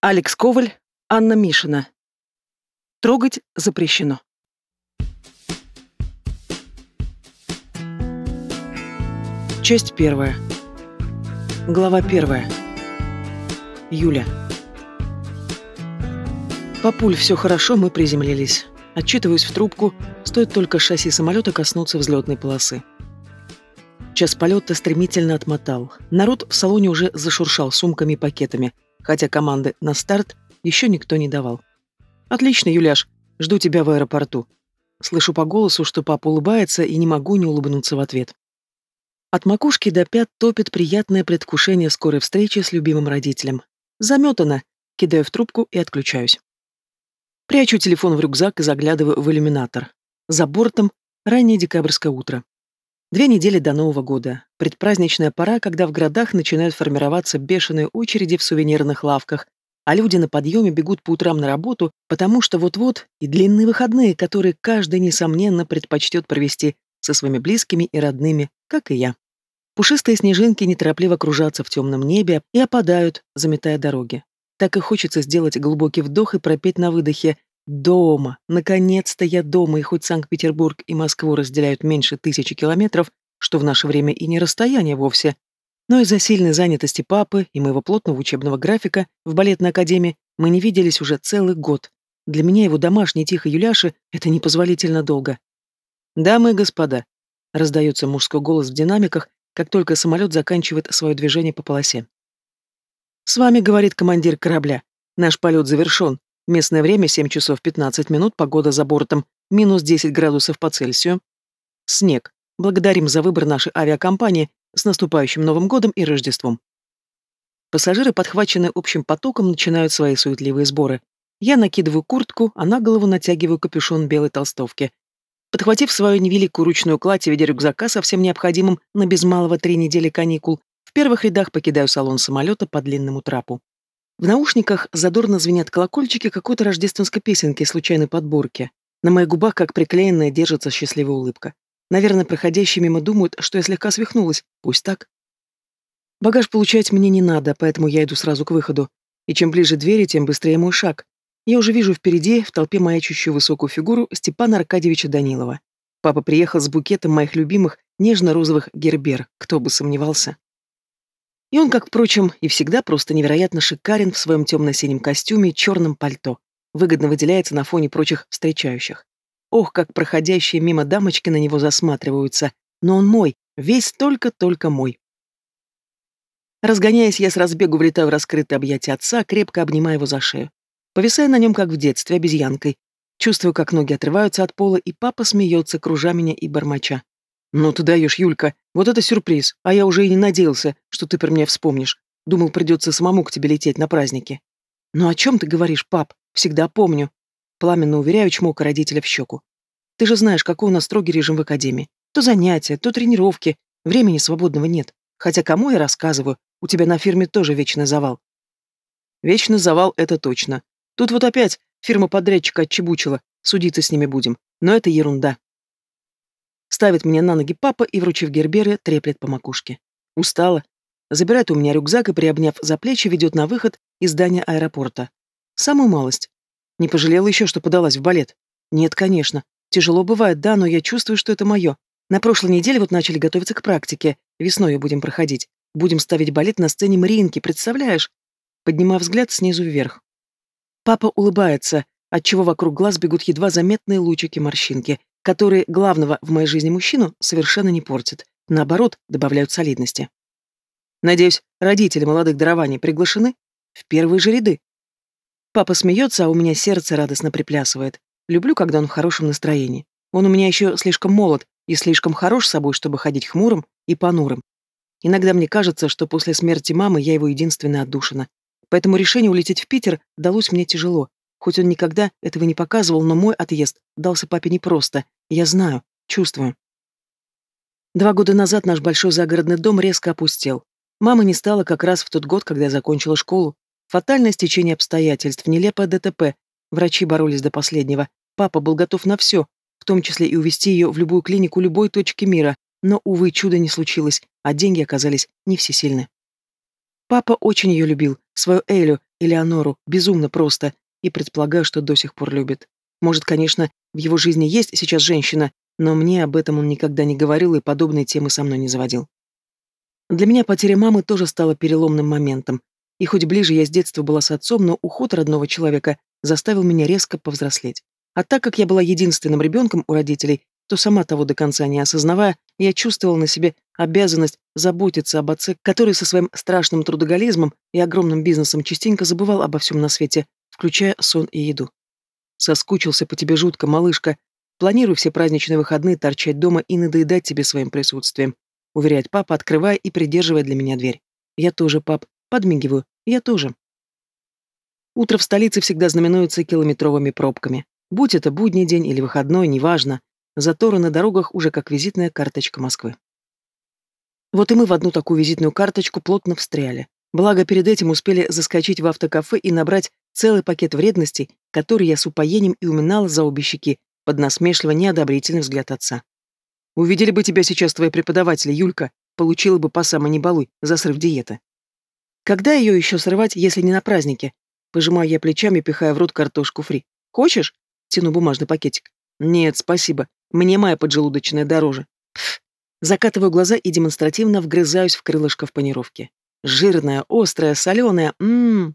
Алекс Коваль, Анна Мишина. Трогать запрещено. Часть первая. Глава первая. Юля. Папуль, все хорошо, мы приземлились. Отчитываюсь в трубку, стоит только шасси самолета коснуться взлетной полосы. Час полета стремительно отмотал. Народ в салоне уже зашуршал сумками и пакетами – хотя команды на старт еще никто не давал. «Отлично, Юляш, жду тебя в аэропорту». Слышу по голосу, что папа улыбается, и не могу не улыбнуться в ответ. От макушки до пят топит приятное предвкушение скорой встречи с любимым родителем. Заметано. Кидаю в трубку и отключаюсь. Прячу телефон в рюкзак и заглядываю в иллюминатор. За бортом раннее декабрьское утро. Две недели до Нового года. Предпраздничная пора, когда в городах начинают формироваться бешеные очереди в сувенирных лавках, а люди на подъеме бегут по утрам на работу, потому что вот-вот и длинные выходные, которые каждый, несомненно, предпочтет провести со своими близкими и родными, как и я. Пушистые снежинки неторопливо кружатся в темном небе и опадают, заметая дороги. Так и хочется сделать глубокий вдох и пропеть на выдохе Дома! Наконец-то я дома, и хоть Санкт-Петербург и Москву разделяют меньше тысячи километров, что в наше время и не расстояние вовсе, но из-за сильной занятости папы и моего плотного учебного графика в балетной академии мы не виделись уже целый год. Для меня его домашний тихо Юляши — это непозволительно долго. «Дамы и господа», — раздается мужской голос в динамиках, как только самолет заканчивает свое движение по полосе. «С вами, — говорит командир корабля, — наш полет завершен. Местное время 7 часов 15 минут, погода за бортом, минус 10 градусов по Цельсию. Снег. Благодарим за выбор нашей авиакомпании. С наступающим Новым годом и Рождеством. Пассажиры, подхваченные общим потоком, начинают свои суетливые сборы. Я накидываю куртку, а на голову натягиваю капюшон белой толстовки. Подхватив свою невеликую ручную кладь и видя рюкзака со всем необходимым на без малого три недели каникул, в первых рядах покидаю салон самолета по длинному трапу. В наушниках задорно звенят колокольчики какой-то рождественской песенки из случайной подборки. На моих губах, как приклеенная, держится счастливая улыбка. Наверное, проходящие мимо думают, что я слегка свихнулась. Пусть так. Багаж получать мне не надо, поэтому я иду сразу к выходу. И чем ближе двери, тем быстрее мой шаг. Я уже вижу впереди, в толпе маячущую высокую фигуру Степана Аркадьевича Данилова. Папа приехал с букетом моих любимых нежно-розовых гербер, кто бы сомневался. И он, как, впрочем, и всегда просто невероятно шикарен в своем темно-синем костюме и черном пальто, выгодно выделяется на фоне прочих встречающих. Ох, как проходящие мимо дамочки на него засматриваются, но он мой, весь только-только мой. Разгоняясь, я с разбегу влетаю в раскрытое объятие отца, крепко обнимая его за шею. Повисая на нем, как в детстве, обезьянкой. Чувствую, как ноги отрываются от пола, и папа смеется, кружа меня и бормоча. «Ну ты даешь, Юлька, вот это сюрприз, а я уже и не надеялся, что ты про меня вспомнишь. Думал, придется самому к тебе лететь на праздники». «Ну о чем ты говоришь, пап? Всегда помню». Пламенно уверяю чмока родителя в щеку. «Ты же знаешь, какой у нас строгий режим в академии. То занятия, то тренировки. Времени свободного нет. Хотя кому я рассказываю, у тебя на фирме тоже вечный завал». «Вечный завал — это точно. Тут вот опять фирма-подрядчика отчебучила, судиться с ними будем. Но это ерунда. Ставит меня на ноги папа и, вручив Гербере, треплет по макушке. Устала. Забирает у меня рюкзак и, приобняв за плечи, ведет на выход из здания аэропорта. Самую малость. Не пожалела еще, что подалась в балет? Нет, конечно. Тяжело бывает, да, но я чувствую, что это мое. На прошлой неделе вот начали готовиться к практике. Весной ее будем проходить. Будем ставить балет на сцене Мариинки, представляешь? Поднимая взгляд снизу вверх. Папа улыбается, отчего вокруг глаз бегут едва заметные лучики морщинки, которые главного в моей жизни мужчину совершенно не портят, наоборот, добавляют солидности. Надеюсь, родители молодых дарований приглашены в первые же ряды. Папа смеется, а у меня сердце радостно приплясывает. Люблю, когда он в хорошем настроении. Он у меня еще слишком молод и слишком хорош собой, чтобы ходить хмурым и понурым. Иногда мне кажется, что после смерти мамы я его единственная отдушина. Поэтому решение улететь в Питер далось мне тяжело, Хоть он никогда этого не показывал, но мой отъезд дался папе непросто. Я знаю, чувствую. Два года назад наш большой загородный дом резко опустел. Мама не стала как раз в тот год, когда я закончила школу. Фатальное стечение обстоятельств, нелепое ДТП. Врачи боролись до последнего. Папа был готов на все, в том числе и увезти ее в любую клинику любой точки мира. Но, увы, чудо не случилось, а деньги оказались не всесильны. Папа очень ее любил, свою Элю, Элеонору, безумно просто, и предполагаю, что до сих пор любит. Может, конечно, в его жизни есть сейчас женщина, но мне об этом он никогда не говорил и подобные темы со мной не заводил. Для меня потеря мамы тоже стала переломным моментом. И хоть ближе я с детства была с отцом, но уход родного человека заставил меня резко повзрослеть. А так как я была единственным ребенком у родителей, то сама того до конца не осознавая, я чувствовала на себе обязанность заботиться об отце, который со своим страшным трудоголизмом и огромным бизнесом частенько забывал обо всем на свете, включая сон и еду. Соскучился по тебе жутко, малышка. Планирую все праздничные выходные торчать дома и надоедать тебе своим присутствием. Уверяет папа, открывая и придерживая для меня дверь. Я тоже, пап. Подмигиваю. Я тоже. Утро в столице всегда знаменуется километровыми пробками. Будь это будний день или выходной, неважно. Заторы на дорогах уже как визитная карточка Москвы. Вот и мы в одну такую визитную карточку плотно встряли. Благо, перед этим успели заскочить в автокафе и набрать целый пакет вредностей, который я с упоением и уминала за обе щеки под насмешливо неодобрительный взгляд отца. «Увидели бы тебя сейчас твои преподаватели, Юлька, получила бы по самой небалуй за срыв диеты». «Когда ее еще срывать, если не на празднике?» Пожимаю я плечами, пихая в рот картошку фри. «Хочешь?» — тяну бумажный пакетик. «Нет, спасибо. Мне моя поджелудочная дороже». Пф. Закатываю глаза и демонстративно вгрызаюсь в крылышко в панировке. Жирная, острая, соленая. Ммм,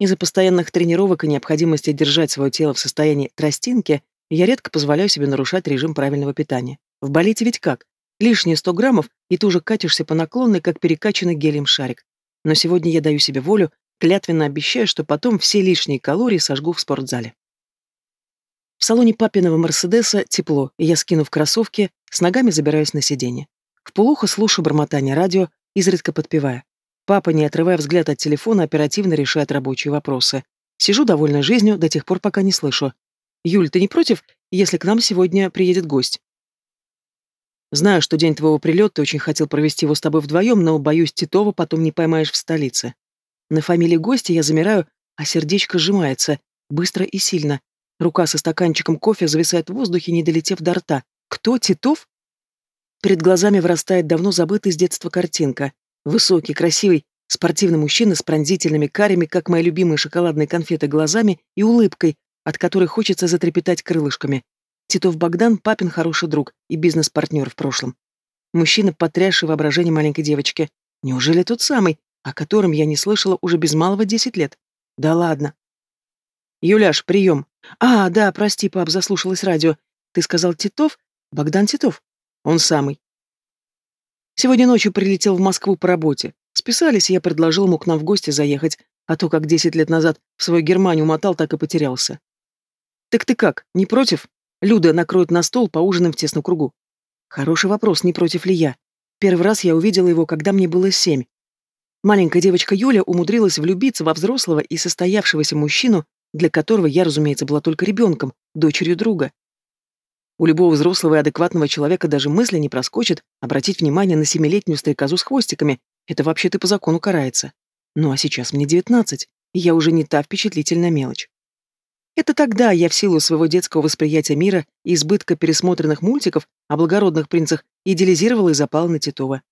из-за постоянных тренировок и необходимости держать свое тело в состоянии тростинки, я редко позволяю себе нарушать режим правильного питания. В болите ведь как? Лишние 100 граммов, и ты уже катишься по наклонной, как перекачанный гелем шарик. Но сегодня я даю себе волю, клятвенно обещаю, что потом все лишние калории сожгу в спортзале. В салоне папиного Мерседеса тепло, и я, скинув кроссовки, с ногами забираюсь на сиденье. В полухо слушаю бормотание радио, изредка подпевая. Папа, не отрывая взгляд от телефона, оперативно решает рабочие вопросы. Сижу довольна жизнью до тех пор, пока не слышу. «Юль, ты не против, если к нам сегодня приедет гость?» «Знаю, что день твоего прилета ты очень хотел провести его с тобой вдвоем, но, боюсь, Титова потом не поймаешь в столице. На фамилии гостя я замираю, а сердечко сжимается, быстро и сильно. Рука со стаканчиком кофе зависает в воздухе, не долетев до рта. Кто Титов? Перед глазами вырастает давно забытая с детства картинка. Высокий, красивый, спортивный мужчина с пронзительными карями, как мои любимые шоколадные конфеты, глазами и улыбкой, от которой хочется затрепетать крылышками. Титов Богдан – папин хороший друг и бизнес-партнер в прошлом. Мужчина, потрясший воображение маленькой девочки. Неужели тот самый, о котором я не слышала уже без малого десять лет? Да ладно. Юляш, прием. А, да, прости, пап, заслушалась радио. Ты сказал Титов? Богдан Титов. Он самый. Сегодня ночью прилетел в Москву по работе. Списались, и я предложил ему к нам в гости заехать, а то, как десять лет назад в свою Германию мотал, так и потерялся. «Так ты как, не против?» Люда накроет на стол, поужинаем в тесном кругу. Хороший вопрос, не против ли я. Первый раз я увидела его, когда мне было семь. Маленькая девочка Юля умудрилась влюбиться во взрослого и состоявшегося мужчину, для которого я, разумеется, была только ребенком, дочерью друга. У любого взрослого и адекватного человека даже мысли не проскочит обратить внимание на семилетнюю стрекозу с хвостиками. Это вообще-то по закону карается. Ну а сейчас мне девятнадцать, и я уже не та впечатлительная мелочь. Это тогда я в силу своего детского восприятия мира и избытка пересмотренных мультиков о благородных принцах идеализировала и запала на Титова.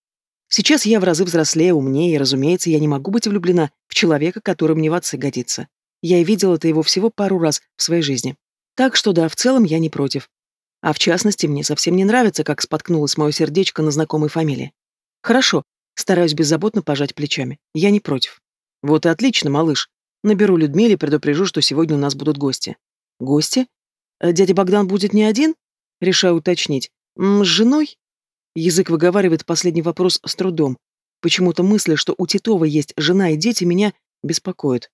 Сейчас я в разы взрослее, умнее, и, разумеется, я не могу быть влюблена в человека, который мне в отцы годится. Я и видела это его всего пару раз в своей жизни. Так что да, в целом я не против. А в частности, мне совсем не нравится, как споткнулось мое сердечко на знакомой фамилии. Хорошо, стараюсь беззаботно пожать плечами. Я не против. Вот и отлично, малыш. Наберу Людмиле и предупрежу, что сегодня у нас будут гости. Гости? Э, дядя Богдан будет не один? Решаю уточнить. М с женой? Язык выговаривает последний вопрос с трудом. Почему-то мысль, что у Титова есть жена и дети, меня беспокоит.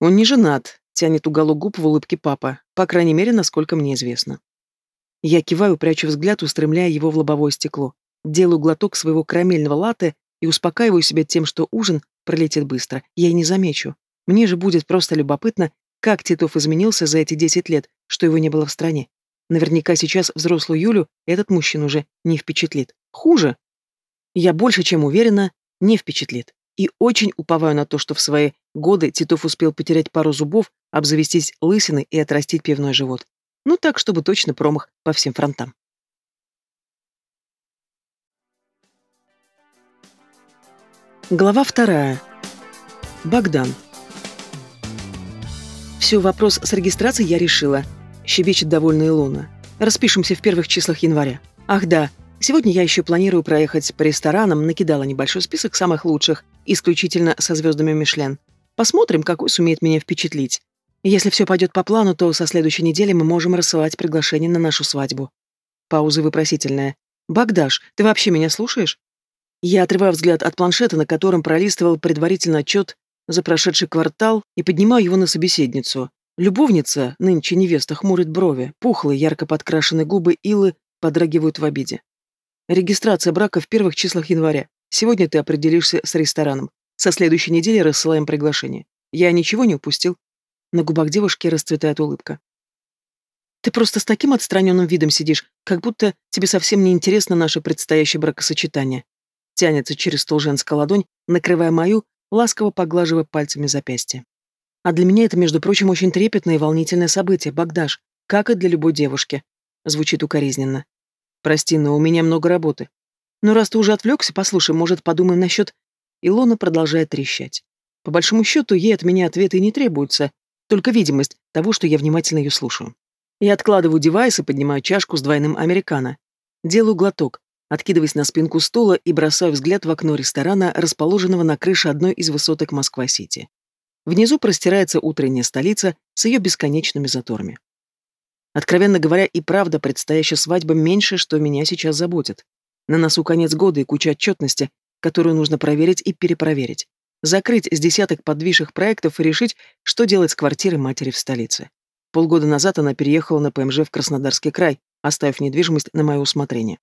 Он не женат, тянет уголок губ в улыбке папа, по крайней мере, насколько мне известно. Я киваю, прячу взгляд, устремляя его в лобовое стекло. Делаю глоток своего карамельного латте и успокаиваю себя тем, что ужин пролетит быстро. Я и не замечу. Мне же будет просто любопытно, как Титов изменился за эти 10 лет, что его не было в стране. Наверняка сейчас взрослую Юлю этот мужчина уже не впечатлит. Хуже. Я больше чем уверена, не впечатлит. И очень уповаю на то, что в свои годы Титов успел потерять пару зубов, обзавестись лысиной и отрастить пивной живот. Ну так, чтобы точно промах по всем фронтам. Глава вторая. Богдан. Все, вопрос с регистрацией я решила. Щебечет довольная Илона. Распишемся в первых числах января. Ах да, сегодня я еще планирую проехать по ресторанам, накидала небольшой список самых лучших, исключительно со звездами Мишлен. Посмотрим, какой сумеет меня впечатлить. Если все пойдет по плану, то со следующей недели мы можем рассылать приглашение на нашу свадьбу. Пауза вопросительная. «Багдаш, ты вообще меня слушаешь?» Я отрываю взгляд от планшета, на котором пролистывал предварительный отчет за прошедший квартал, и поднимаю его на собеседницу. Любовница, нынче невеста, хмурит брови, пухлые, ярко подкрашенные губы Илы подрагивают в обиде. Регистрация брака в первых числах января. Сегодня ты определишься с рестораном. Со следующей недели рассылаем приглашение. Я ничего не упустил. На губах девушки расцветает улыбка. Ты просто с таким отстраненным видом сидишь, как будто тебе совсем не интересно наше предстоящее бракосочетание. Тянется через стол женская ладонь, накрывая мою, ласково поглаживая пальцами запястье. А для меня это, между прочим, очень трепетное и волнительное событие, Багдаш, как и для любой девушки. Звучит укоризненно. Прости, но у меня много работы. Но раз ты уже отвлекся, послушай, может, подумаем насчет... Илона продолжает трещать. По большому счету, ей от меня ответы не требуются, только видимость того, что я внимательно ее слушаю. Я откладываю девайс и поднимаю чашку с двойным американо. Делаю глоток, откидываясь на спинку стула и бросаю взгляд в окно ресторана, расположенного на крыше одной из высоток Москва-Сити. Внизу простирается утренняя столица с ее бесконечными заторами. Откровенно говоря, и правда предстоящая свадьба меньше, что меня сейчас заботит. На носу конец года и куча отчетности, которую нужно проверить и перепроверить закрыть с десяток подвижных проектов и решить, что делать с квартирой матери в столице. Полгода назад она переехала на ПМЖ в Краснодарский край, оставив недвижимость на мое усмотрение.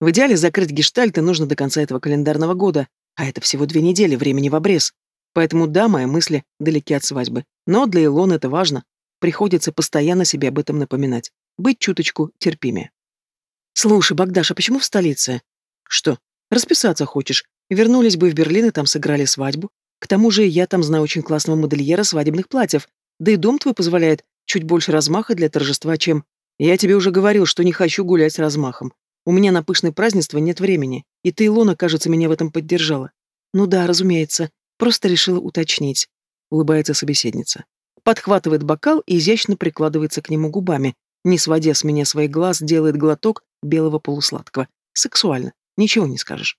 В идеале закрыть гештальты нужно до конца этого календарного года, а это всего две недели, времени в обрез. Поэтому да, мои мысли далеки от свадьбы. Но для Илона это важно. Приходится постоянно себе об этом напоминать. Быть чуточку терпимее. «Слушай, Богдаша, а почему в столице?» «Что?» Расписаться хочешь? Вернулись бы в Берлин и там сыграли свадьбу. К тому же я там знаю очень классного модельера свадебных платьев. Да и дом твой позволяет чуть больше размаха для торжества, чем... Я тебе уже говорил, что не хочу гулять с размахом. У меня на пышное празднество нет времени. И ты, Илона, кажется, меня в этом поддержала. Ну да, разумеется. Просто решила уточнить. Улыбается собеседница. Подхватывает бокал и изящно прикладывается к нему губами. Не сводя с меня своих глаз, делает глоток белого полусладкого. Сексуально. Ничего не скажешь.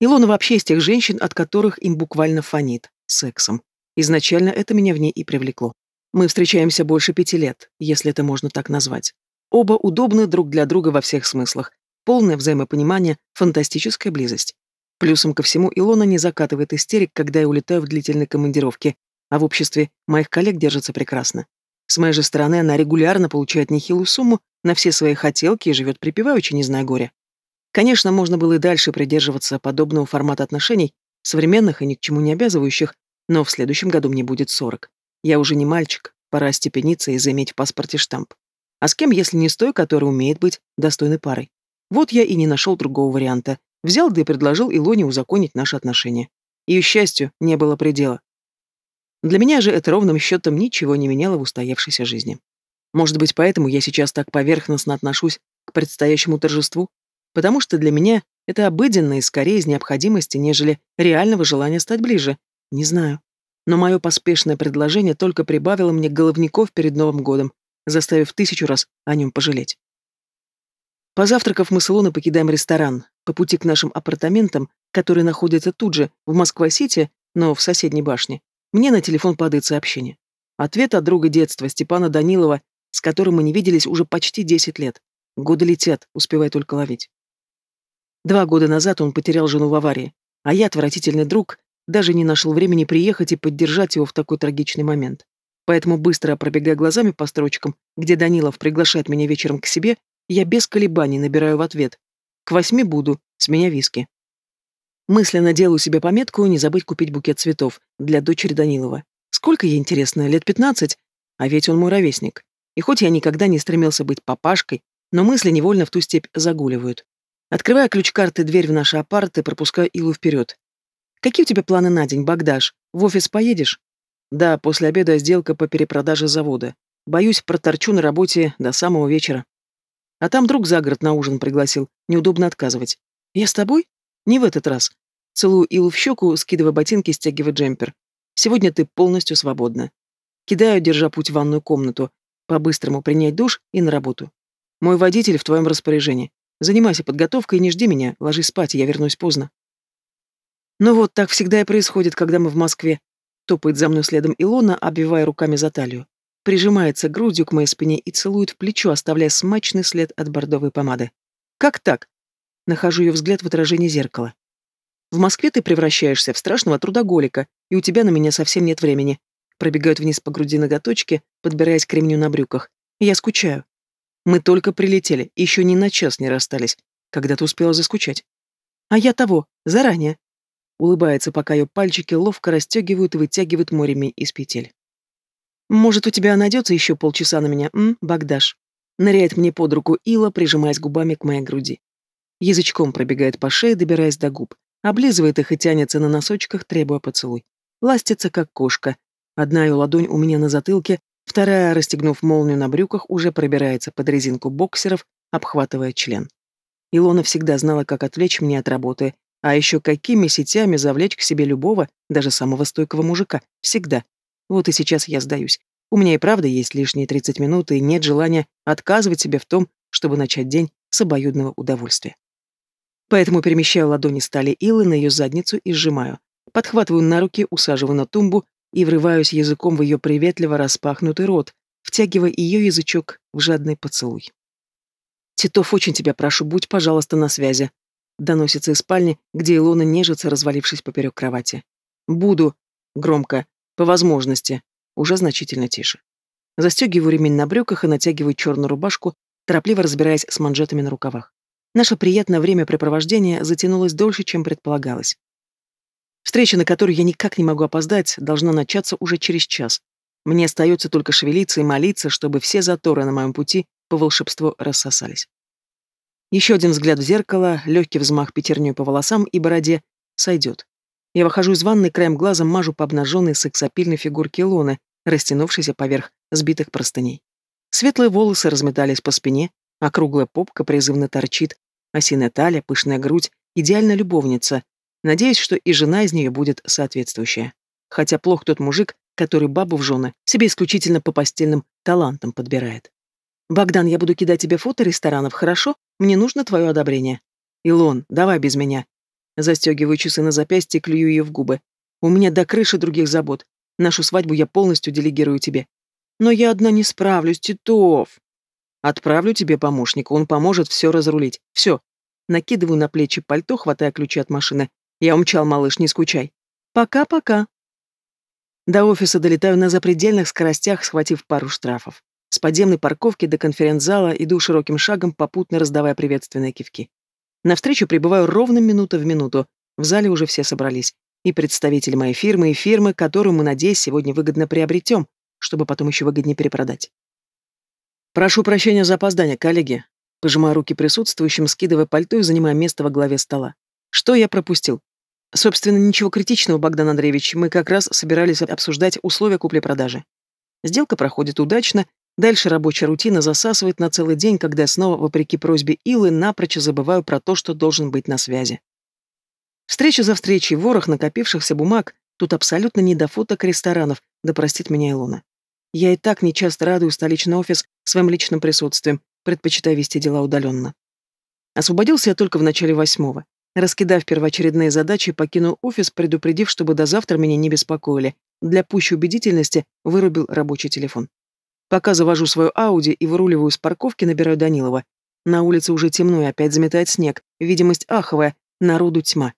Илона вообще из тех женщин, от которых им буквально фонит сексом. Изначально это меня в ней и привлекло. Мы встречаемся больше пяти лет, если это можно так назвать. Оба удобны друг для друга во всех смыслах. Полное взаимопонимание, фантастическая близость. Плюсом ко всему Илона не закатывает истерик, когда я улетаю в длительной командировке, а в обществе моих коллег держится прекрасно. С моей же стороны она регулярно получает нехилую сумму на все свои хотелки и живет припеваючи, не зная горя. Конечно, можно было и дальше придерживаться подобного формата отношений, современных и ни к чему не обязывающих, но в следующем году мне будет 40. Я уже не мальчик, пора степениться и заиметь в паспорте штамп. А с кем, если не с той, которая умеет быть достойной парой? Вот я и не нашел другого варианта. Взял да и предложил Илоне узаконить наши отношения. Ее счастью не было предела. Для меня же это ровным счетом ничего не меняло в устоявшейся жизни. Может быть, поэтому я сейчас так поверхностно отношусь к предстоящему торжеству, потому что для меня это обыденно и скорее из необходимости, нежели реального желания стать ближе. Не знаю. Но мое поспешное предложение только прибавило мне головников перед Новым годом, заставив тысячу раз о нем пожалеть. Позавтракав, мы с Илоной покидаем ресторан. По пути к нашим апартаментам, которые находятся тут же, в Москва-Сити, но в соседней башне, мне на телефон падает сообщение. Ответ от друга детства, Степана Данилова, с которым мы не виделись уже почти 10 лет. Годы летят, успевая только ловить. Два года назад он потерял жену в аварии, а я, отвратительный друг, даже не нашел времени приехать и поддержать его в такой трагичный момент. Поэтому, быстро пробегая глазами по строчкам, где Данилов приглашает меня вечером к себе, я без колебаний набираю в ответ. «К восьми буду, с меня виски». Мысленно делаю себе пометку не забыть купить букет цветов для дочери Данилова. Сколько ей, интересно, лет пятнадцать? А ведь он мой ровесник. И хоть я никогда не стремился быть папашкой, но мысли невольно в ту степь загуливают. Открываю ключ карты дверь в наши апарты, пропускаю Илу вперед. «Какие у тебя планы на день, Богдаш? В офис поедешь?» «Да, после обеда сделка по перепродаже завода. Боюсь, проторчу на работе до самого вечера». А там друг за город на ужин пригласил. Неудобно отказывать. «Я с тобой?» «Не в этот раз». Целую Илу в щеку, скидывая ботинки, стягивая джемпер. «Сегодня ты полностью свободна». Кидаю, держа путь в ванную комнату. По-быстрому принять душ и на работу. Мой водитель в твоем распоряжении. Занимайся подготовкой и не жди меня, ложись спать, я вернусь поздно. Ну вот, так всегда и происходит, когда мы в Москве. Топает за мной следом Илона, обвивая руками за талию. Прижимается грудью к моей спине и целует в плечо, оставляя смачный след от бордовой помады. Как так? Нахожу ее взгляд в отражении зеркала. В Москве ты превращаешься в страшного трудоголика, и у тебя на меня совсем нет времени. Пробегают вниз по груди ноготочки, подбираясь к ремню на брюках. Я скучаю. Мы только прилетели, еще ни на час не расстались, когда ты успела заскучать. А я того, заранее. Улыбается, пока ее пальчики ловко расстегивают и вытягивают морями из петель. Может, у тебя найдется еще полчаса на меня, м, Багдаш? Ныряет мне под руку Ила, прижимаясь губами к моей груди. Язычком пробегает по шее, добираясь до губ. Облизывает их и тянется на носочках, требуя поцелуй. Ластится, как кошка. Одна ее ладонь у меня на затылке, Вторая, расстегнув молнию на брюках, уже пробирается под резинку боксеров, обхватывая член. Илона всегда знала, как отвлечь меня от работы, а еще какими сетями завлечь к себе любого, даже самого стойкого мужика. Всегда. Вот и сейчас я сдаюсь. У меня и правда есть лишние 30 минут, и нет желания отказывать себе в том, чтобы начать день с обоюдного удовольствия. Поэтому перемещаю ладони стали Илы на ее задницу и сжимаю. Подхватываю на руки, усаживаю на тумбу, и врываюсь языком в ее приветливо распахнутый рот, втягивая ее язычок в жадный поцелуй. «Титов, очень тебя прошу, будь, пожалуйста, на связи», — доносится из спальни, где Илона нежится, развалившись поперек кровати. «Буду», — громко, — «по возможности», уже значительно тише. Застегиваю ремень на брюках и натягиваю черную рубашку, торопливо разбираясь с манжетами на рукавах. Наше приятное времяпрепровождение затянулось дольше, чем предполагалось. Встреча, на которую я никак не могу опоздать, должна начаться уже через час. Мне остается только шевелиться и молиться, чтобы все заторы на моем пути по волшебству рассосались. Еще один взгляд в зеркало, легкий взмах пятерней по волосам и бороде сойдет. Я выхожу из ванной, краем глазом мажу по обнаженной сексапильной фигурке Лоны, растянувшейся поверх сбитых простыней. Светлые волосы разметались по спине, округлая а попка призывно торчит, осиная талия, пышная грудь, идеальная любовница, надеясь, что и жена из нее будет соответствующая. Хотя плох тот мужик, который бабу в жены себе исключительно по постельным талантам подбирает. «Богдан, я буду кидать тебе фото ресторанов, хорошо? Мне нужно твое одобрение». «Илон, давай без меня». Застегиваю часы на запястье и клюю ее в губы. «У меня до крыши других забот. Нашу свадьбу я полностью делегирую тебе». «Но я одна не справлюсь, Титов». «Отправлю тебе помощника, он поможет все разрулить. Все». Накидываю на плечи пальто, хватая ключи от машины я умчал, малыш, не скучай. Пока-пока. До офиса долетаю на запредельных скоростях, схватив пару штрафов. С подземной парковки до конференц-зала иду широким шагом, попутно раздавая приветственные кивки. На встречу прибываю ровно минута в минуту. В зале уже все собрались. И представители моей фирмы, и фирмы, которую мы, надеюсь, сегодня выгодно приобретем, чтобы потом еще выгоднее перепродать. «Прошу прощения за опоздание, коллеги», Пожимаю руки присутствующим, скидывая пальто и занимая место во главе стола. «Что я пропустил?» Собственно, ничего критичного, Богдан Андреевич, мы как раз собирались обсуждать условия купли-продажи. Сделка проходит удачно, дальше рабочая рутина засасывает на целый день, когда снова, вопреки просьбе Илы, напрочь забываю про то, что должен быть на связи. Встреча за встречей, ворох накопившихся бумаг, тут абсолютно не до фоток ресторанов, да простит меня Илона. Я и так нечасто радую столичный офис своим личным присутствием, предпочитая вести дела удаленно. Освободился я только в начале восьмого. Раскидав первоочередные задачи, покинул офис, предупредив, чтобы до завтра меня не беспокоили. Для пущей убедительности вырубил рабочий телефон. Пока завожу свою Ауди и выруливаю с парковки, набираю Данилова. На улице уже темно и опять заметает снег. Видимость аховая, народу тьма.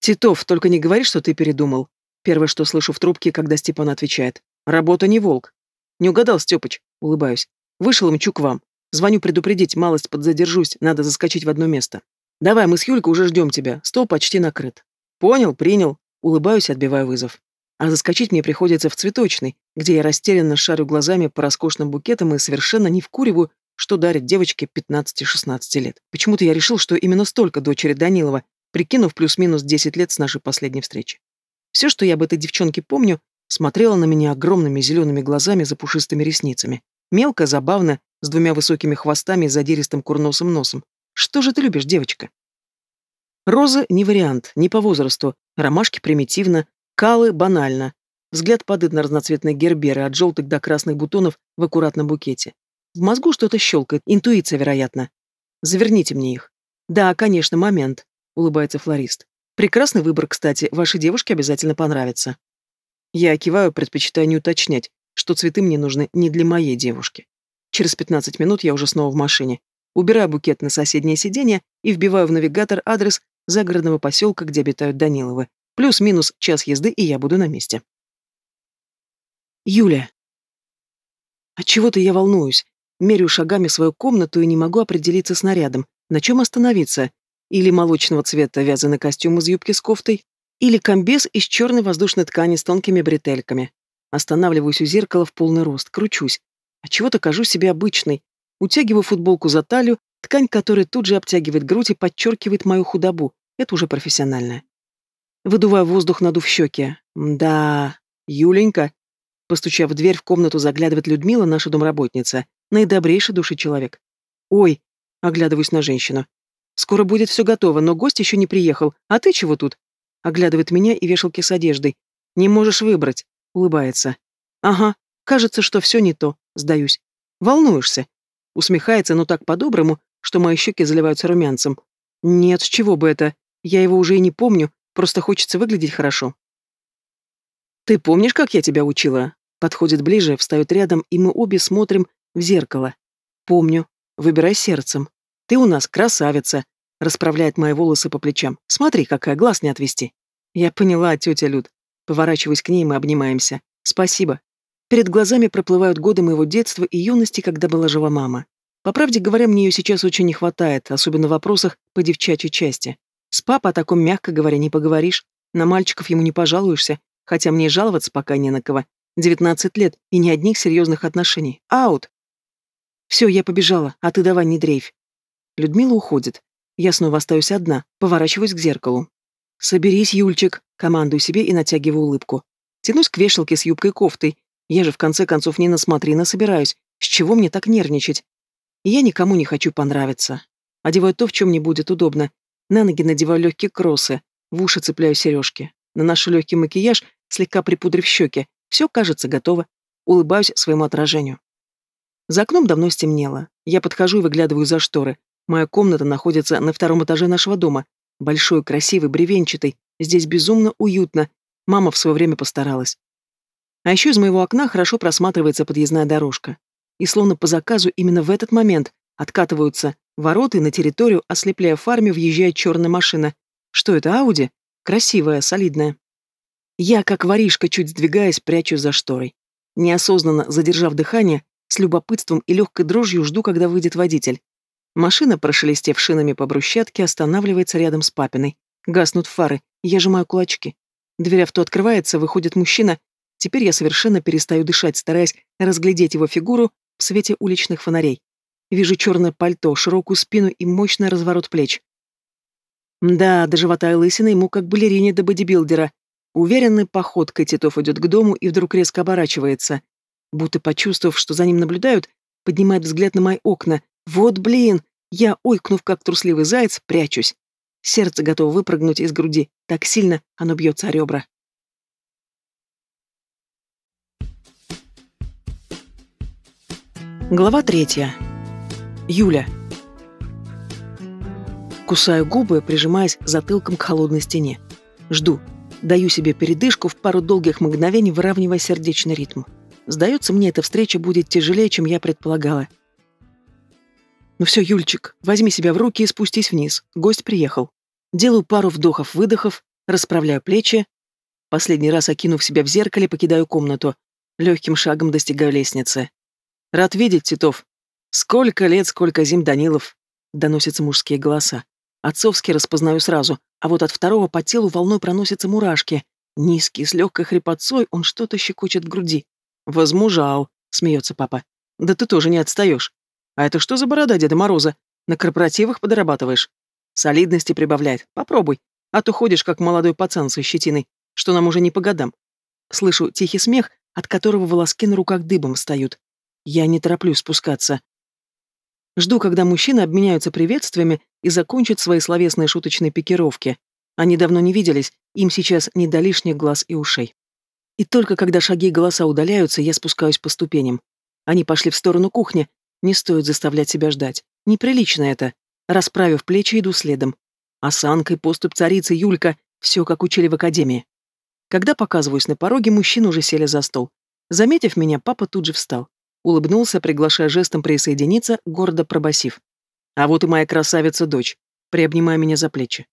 «Титов, только не говори, что ты передумал». Первое, что слышу в трубке, когда Степан отвечает. «Работа не волк». «Не угадал, Степыч», — улыбаюсь. «Вышел мчу к вам. Звоню предупредить, малость подзадержусь, надо заскочить в одно место». Давай, мы с Юлькой уже ждем тебя. Стол почти накрыт. Понял, принял. Улыбаюсь, отбиваю вызов. А заскочить мне приходится в цветочный, где я растерянно шарю глазами по роскошным букетам и совершенно не вкуриваю, что дарит девочке 15-16 лет. Почему-то я решил, что именно столько дочери Данилова, прикинув плюс-минус 10 лет с нашей последней встречи. Все, что я об этой девчонке помню, смотрела на меня огромными зелеными глазами за пушистыми ресницами. Мелко, забавно, с двумя высокими хвостами и задиристым курносым носом. Что же ты любишь, девочка? Роза не вариант, не по возрасту, ромашки примитивно, калы банально. Взгляд падает на разноцветные герберы, от желтых до красных бутонов в аккуратном букете. В мозгу что-то щелкает, интуиция, вероятно. Заверните мне их. Да, конечно, момент, улыбается флорист. Прекрасный выбор, кстати, вашей девушке обязательно понравится. Я киваю, предпочитая не уточнять, что цветы мне нужны не для моей девушки. Через 15 минут я уже снова в машине убираю букет на соседнее сиденье и вбиваю в навигатор адрес загородного поселка, где обитают Даниловы. Плюс-минус час езды, и я буду на месте. Юля. От чего то я волнуюсь. Меряю шагами свою комнату и не могу определиться с нарядом. На чем остановиться? Или молочного цвета вязаный костюм из юбки с кофтой, или комбез из черной воздушной ткани с тонкими бретельками. Останавливаюсь у зеркала в полный рост, кручусь. Отчего-то кажу себе обычной, Утягиваю футболку за талию, ткань которой тут же обтягивает грудь и подчеркивает мою худобу. Это уже профессионально. Выдувая воздух, надув щеки. «Да, Юленька!» Постучав в дверь, в комнату заглядывает Людмила, наша домработница. Наидобрейший души человек. «Ой!» — оглядываюсь на женщину. «Скоро будет все готово, но гость еще не приехал. А ты чего тут?» Оглядывает меня и вешалки с одеждой. «Не можешь выбрать!» — улыбается. «Ага, кажется, что все не то. Сдаюсь. Волнуешься. Усмехается, но так по-доброму, что мои щеки заливаются румянцем. Нет, с чего бы это? Я его уже и не помню, просто хочется выглядеть хорошо. Ты помнишь, как я тебя учила? Подходит ближе, встает рядом, и мы обе смотрим в зеркало. Помню. Выбирай сердцем. Ты у нас красавица. Расправляет мои волосы по плечам. Смотри, какая, глаз не отвести. Я поняла, тетя Люд. Поворачиваясь к ней, мы обнимаемся. Спасибо. Перед глазами проплывают годы моего детства и юности, когда была жива мама. По правде говоря, мне ее сейчас очень не хватает, особенно в вопросах по девчачьей части. С папой о таком, мягко говоря, не поговоришь. На мальчиков ему не пожалуешься, хотя мне жаловаться пока не на кого. 19 лет и ни одних серьезных отношений. Аут! Все, я побежала, а ты давай не дрейфь. Людмила уходит. Я снова остаюсь одна, поворачиваюсь к зеркалу. «Соберись, Юльчик», командую себе и натягиваю улыбку. Тянусь к вешалке с юбкой-кофтой, я же в конце концов не насмотрина собираюсь. С чего мне так нервничать? я никому не хочу понравиться. Одеваю то, в чем не будет удобно. На ноги надеваю легкие кроссы, в уши цепляю сережки. Наношу легкий макияж, слегка припудрив щеки. Все, кажется, готово. Улыбаюсь своему отражению. За окном давно стемнело. Я подхожу и выглядываю за шторы. Моя комната находится на втором этаже нашего дома. Большой, красивый, бревенчатый. Здесь безумно уютно. Мама в свое время постаралась. А еще из моего окна хорошо просматривается подъездная дорожка. И словно по заказу именно в этот момент откатываются ворота и на территорию, ослепляя фарме, въезжает черная машина. Что это, Ауди? Красивая, солидная. Я, как воришка, чуть сдвигаясь, прячусь за шторой. Неосознанно задержав дыхание, с любопытством и легкой дрожью жду, когда выйдет водитель. Машина, прошелестев шинами по брусчатке, останавливается рядом с папиной. Гаснут фары. Я сжимаю кулачки. Дверь авто открывается, выходит мужчина Теперь я совершенно перестаю дышать, стараясь разглядеть его фигуру в свете уличных фонарей. Вижу черное пальто, широкую спину и мощный разворот плеч. Да, до живота и лысины ему как балерине до бодибилдера. Уверенной походкой Титов идет к дому и вдруг резко оборачивается. Будто почувствовав, что за ним наблюдают, поднимает взгляд на мои окна. Вот блин! Я, ойкнув как трусливый заяц, прячусь. Сердце готово выпрыгнуть из груди. Так сильно оно бьется о ребра. Глава третья. Юля. Кусаю губы, прижимаясь затылком к холодной стене. Жду. Даю себе передышку в пару долгих мгновений, выравнивая сердечный ритм. Сдается мне, эта встреча будет тяжелее, чем я предполагала. Ну все, Юльчик, возьми себя в руки и спустись вниз. Гость приехал. Делаю пару вдохов-выдохов, расправляю плечи. Последний раз, окинув себя в зеркале, покидаю комнату. Легким шагом достигаю лестницы. Рад видеть, Титов. Сколько лет, сколько зим, Данилов. Доносятся мужские голоса. Отцовский распознаю сразу, а вот от второго по телу волной проносятся мурашки. Низкий, с легкой хрипотцой, он что-то щекочет в груди. «Возмужал», — смеется папа. «Да ты тоже не отстаешь. А это что за борода Деда Мороза? На корпоративах подрабатываешь. Солидности прибавляет. Попробуй. А то ходишь, как молодой пацан со щетиной, что нам уже не по годам. Слышу тихий смех, от которого волоски на руках дыбом встают. Я не тороплю спускаться. Жду, когда мужчины обменяются приветствиями и закончат свои словесные шуточные пикировки. Они давно не виделись, им сейчас не до лишних глаз и ушей. И только когда шаги и голоса удаляются, я спускаюсь по ступеням. Они пошли в сторону кухни. Не стоит заставлять себя ждать. Неприлично это. Расправив плечи, иду следом. Осанкой, поступ царицы Юлька — все, как учили в академии. Когда показываюсь на пороге, мужчины уже сели за стол. Заметив меня, папа тут же встал улыбнулся, приглашая жестом присоединиться, гордо пробасив. «А вот и моя красавица-дочь, приобнимая меня за плечи».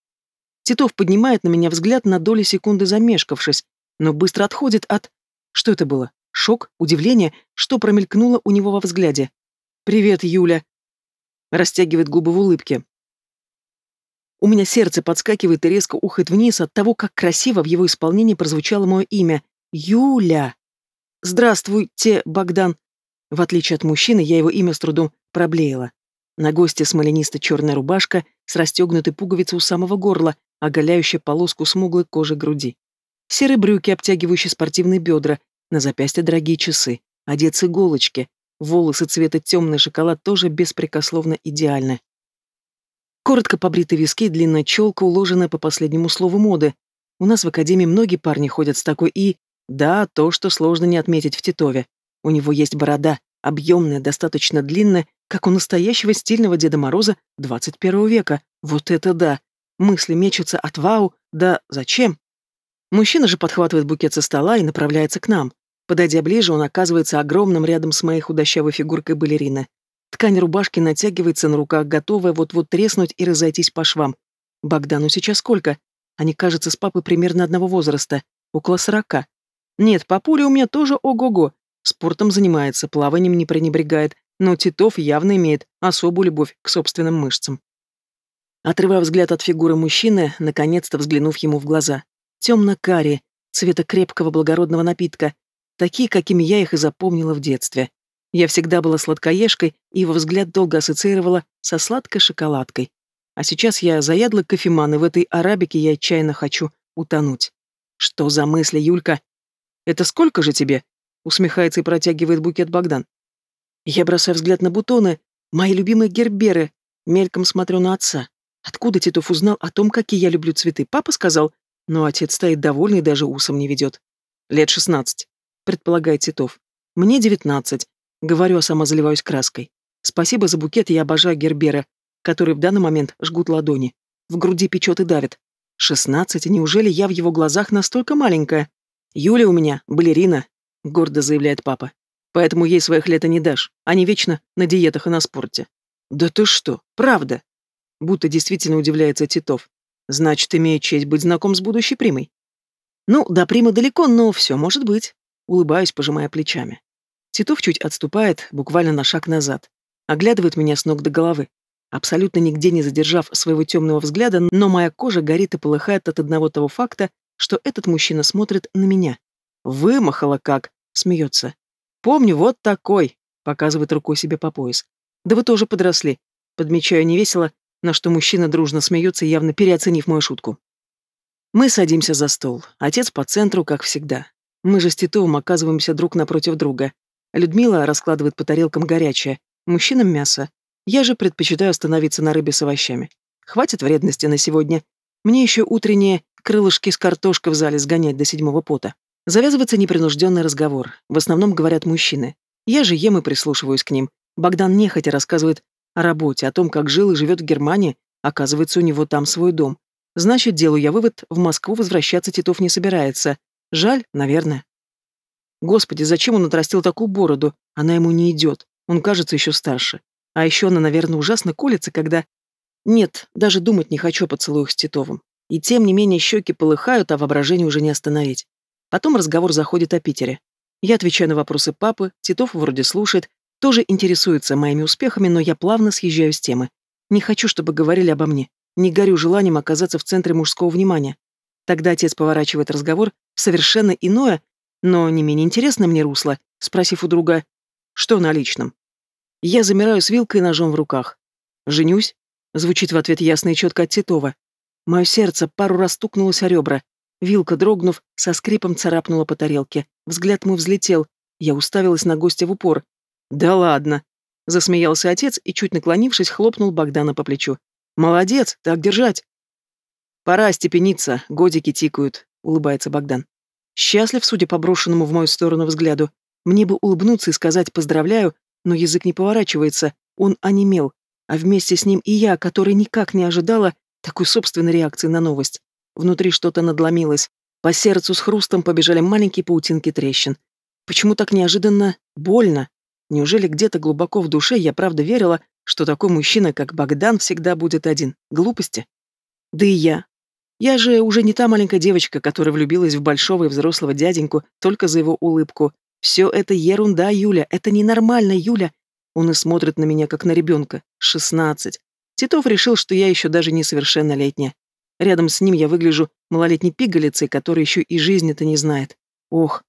Титов поднимает на меня взгляд на доли секунды замешкавшись, но быстро отходит от... Что это было? Шок? Удивление? Что промелькнуло у него во взгляде? «Привет, Юля!» Растягивает губы в улыбке. У меня сердце подскакивает и резко ухает вниз от того, как красиво в его исполнении прозвучало мое имя. «Юля!» «Здравствуйте, Богдан!» В отличие от мужчины, я его имя с трудом проблеяла. На гости смоленистая черная рубашка с расстегнутой пуговицей у самого горла, оголяющая полоску смуглой кожи груди. Серые брюки, обтягивающие спортивные бедра, на запястье дорогие часы, одет с иголочки, волосы цвета темный шоколад тоже беспрекословно идеальны. Коротко побритые виски, длинная челка, уложенная по последнему слову моды. У нас в академии многие парни ходят с такой и... Да, то, что сложно не отметить в Титове. У него есть борода, объемная, достаточно длинная, как у настоящего стильного Деда Мороза 21 века. Вот это да! Мысли мечутся от вау, да зачем? Мужчина же подхватывает букет со стола и направляется к нам. Подойдя ближе, он оказывается огромным рядом с моей худощавой фигуркой балерины. Ткань рубашки натягивается на руках, готовая вот-вот треснуть и разойтись по швам. Богдану сейчас сколько? Они, кажется, с папой примерно одного возраста, около сорока. Нет, папуля у меня тоже ого-го, Спортом занимается, плаванием не пренебрегает, но Титов явно имеет особую любовь к собственным мышцам. Отрывая взгляд от фигуры мужчины, наконец-то взглянув ему в глаза, темно-карие, цвета крепкого благородного напитка, такие, какими я их и запомнила в детстве. Я всегда была сладкоежкой и его взгляд долго ассоциировала со сладкой шоколадкой. А сейчас я заядла кофеман, и в этой арабике я отчаянно хочу утонуть. Что за мысли, Юлька? Это сколько же тебе? Усмехается и протягивает букет Богдан. Я бросаю взгляд на бутоны, мои любимые герберы. Мельком смотрю на отца. Откуда Титов узнал о том, какие я люблю цветы? Папа сказал, но отец стоит довольный, даже усом не ведет. Лет шестнадцать, предполагает Титов. Мне девятнадцать. Говорю, а сама заливаюсь краской. Спасибо за букет, я обожаю герберы, которые в данный момент жгут ладони. В груди печет и давит. Шестнадцать, неужели я в его глазах настолько маленькая? Юля у меня, балерина, — гордо заявляет папа. «Поэтому ей своих лета не дашь. Они вечно на диетах и на спорте». «Да ты что? Правда?» Будто действительно удивляется Титов. «Значит, имеет честь быть знаком с будущей примой». «Ну, до примы далеко, но все может быть», — улыбаюсь, пожимая плечами. Титов чуть отступает, буквально на шаг назад. Оглядывает меня с ног до головы, абсолютно нигде не задержав своего темного взгляда, но моя кожа горит и полыхает от одного того факта, что этот мужчина смотрит на меня. Вымахала как, смеется. Помню, вот такой, показывает рукой себе по пояс. Да вы тоже подросли. Подмечаю невесело, на что мужчина дружно смеется, явно переоценив мою шутку. Мы садимся за стол. Отец по центру, как всегда. Мы же с Титовым оказываемся друг напротив друга. Людмила раскладывает по тарелкам горячее, мужчинам мясо. Я же предпочитаю остановиться на рыбе с овощами. Хватит вредности на сегодня. Мне еще утренние крылышки с картошкой в зале сгонять до седьмого пота. Завязывается непринужденный разговор. В основном говорят мужчины. Я же ем и прислушиваюсь к ним. Богдан нехотя рассказывает о работе, о том, как жил и живет в Германии. Оказывается, у него там свой дом. Значит, делаю я вывод, в Москву возвращаться Титов не собирается. Жаль, наверное. Господи, зачем он отрастил такую бороду? Она ему не идет. Он кажется еще старше. А еще она, наверное, ужасно колется, когда... Нет, даже думать не хочу о поцелуях с Титовым. И тем не менее щеки полыхают, а воображение уже не остановить. Потом разговор заходит о Питере. Я отвечаю на вопросы папы, Титов вроде слушает, тоже интересуется моими успехами, но я плавно съезжаю с темы. Не хочу, чтобы говорили обо мне. Не горю желанием оказаться в центре мужского внимания. Тогда отец поворачивает разговор в совершенно иное, но не менее интересное мне русло, спросив у друга, что на личном. Я замираю с вилкой и ножом в руках. «Женюсь?» — звучит в ответ ясно и четко от Титова. Мое сердце пару раз стукнулось о ребра. Вилка, дрогнув, со скрипом царапнула по тарелке. Взгляд мой взлетел. Я уставилась на гостя в упор. «Да ладно!» Засмеялся отец и, чуть наклонившись, хлопнул Богдана по плечу. «Молодец! Так держать!» «Пора степениться, годики тикают», — улыбается Богдан. Счастлив, судя по брошенному в мою сторону взгляду. Мне бы улыбнуться и сказать «поздравляю», но язык не поворачивается, он онемел, а вместе с ним и я, которая никак не ожидала такой собственной реакции на новость. Внутри что-то надломилось. По сердцу с хрустом побежали маленькие паутинки трещин. Почему так неожиданно больно? Неужели где-то глубоко в душе я правда верила, что такой мужчина, как Богдан, всегда будет один? Глупости? Да и я. Я же уже не та маленькая девочка, которая влюбилась в большого и взрослого дяденьку только за его улыбку. Все это ерунда, Юля, это ненормально, Юля. Он и смотрит на меня, как на ребенка. Шестнадцать. Титов решил, что я еще даже несовершеннолетняя. Рядом с ним я выгляжу малолетней пигалицей, которая еще и жизни-то не знает. Ох.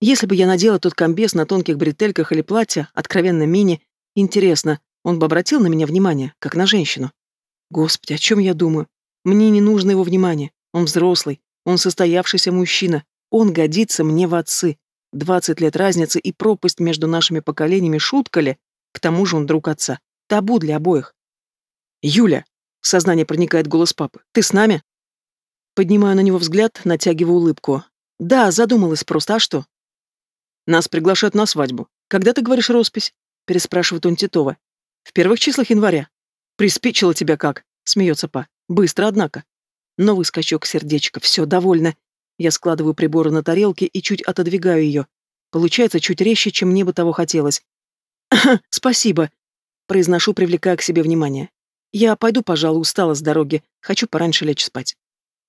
Если бы я надела тот комбез на тонких бретельках или платье, откровенно мини, интересно, он бы обратил на меня внимание, как на женщину. Господи, о чем я думаю? Мне не нужно его внимание. Он взрослый, он состоявшийся мужчина, он годится мне в отцы. Двадцать лет разницы и пропасть между нашими поколениями шутка ли? К тому же он друг отца. Табу для обоих. «Юля!» В сознание проникает голос папы. «Ты с нами?» Поднимаю на него взгляд, натягиваю улыбку. «Да, задумалась просто, а что?» «Нас приглашают на свадьбу. Когда ты говоришь роспись?» Переспрашивает он Титова. «В первых числах января». «Приспичило тебя как?» Смеется па. «Быстро, однако». Новый скачок сердечка. Все, довольно. Я складываю приборы на тарелке и чуть отодвигаю ее. Получается чуть резче, чем мне бы того хотелось. «Спасибо», — произношу, привлекая к себе внимание. Я пойду, пожалуй, устала с дороги. Хочу пораньше лечь спать.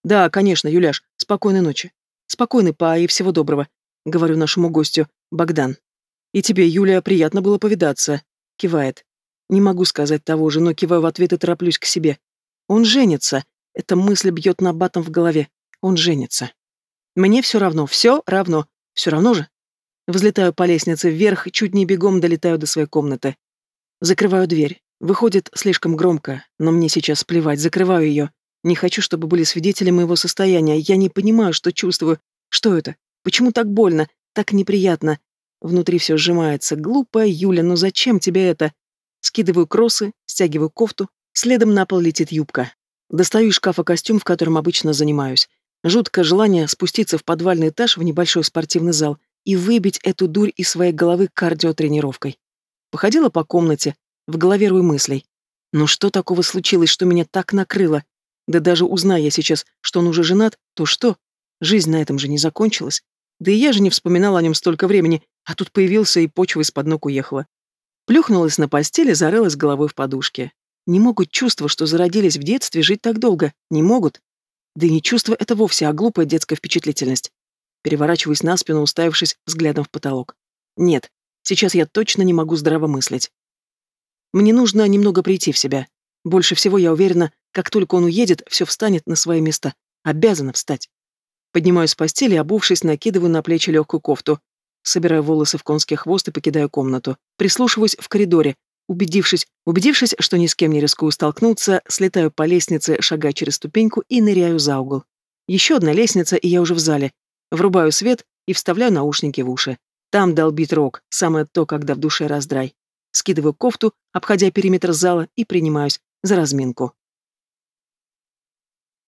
Да, конечно, Юляш. Спокойной ночи. Спокойной, па, и всего доброго. Говорю нашему гостю, Богдан. И тебе, Юля, приятно было повидаться. Кивает. Не могу сказать того же, но киваю в ответ и тороплюсь к себе. Он женится. Эта мысль бьет набатом в голове. Он женится. Мне все равно, все равно. Все равно же. Взлетаю по лестнице вверх, чуть не бегом долетаю до своей комнаты. Закрываю дверь. Выходит, слишком громко, но мне сейчас плевать, закрываю ее. Не хочу, чтобы были свидетели моего состояния. Я не понимаю, что чувствую. Что это? Почему так больно? Так неприятно? Внутри все сжимается. Глупая Юля, ну зачем тебе это? Скидываю кроссы, стягиваю кофту. Следом на пол летит юбка. Достаю из шкафа костюм, в котором обычно занимаюсь. Жуткое желание спуститься в подвальный этаж в небольшой спортивный зал и выбить эту дурь из своей головы кардиотренировкой. Походила по комнате, в голове руй мыслей. Но что такого случилось, что меня так накрыло? Да даже узная я сейчас, что он уже женат, то что? Жизнь на этом же не закончилась. Да и я же не вспоминала о нем столько времени, а тут появился и почва из-под ног уехала. Плюхнулась на постели, зарылась головой в подушке. Не могут чувства, что зародились в детстве, жить так долго. Не могут. Да и не чувство это вовсе, а глупая детская впечатлительность. Переворачиваюсь на спину, уставившись взглядом в потолок. Нет, сейчас я точно не могу здраво мыслить. Мне нужно немного прийти в себя. Больше всего я уверена, как только он уедет, все встанет на свои места. Обязана встать. Поднимаюсь с постели, обувшись, накидываю на плечи легкую кофту. Собираю волосы в конский хвост и покидаю комнату. Прислушиваюсь в коридоре. Убедившись, убедившись, что ни с кем не рискую столкнуться, слетаю по лестнице, шагая через ступеньку и ныряю за угол. Еще одна лестница, и я уже в зале. Врубаю свет и вставляю наушники в уши. Там долбит рок, самое то, когда в душе раздрай скидываю кофту, обходя периметр зала и принимаюсь за разминку.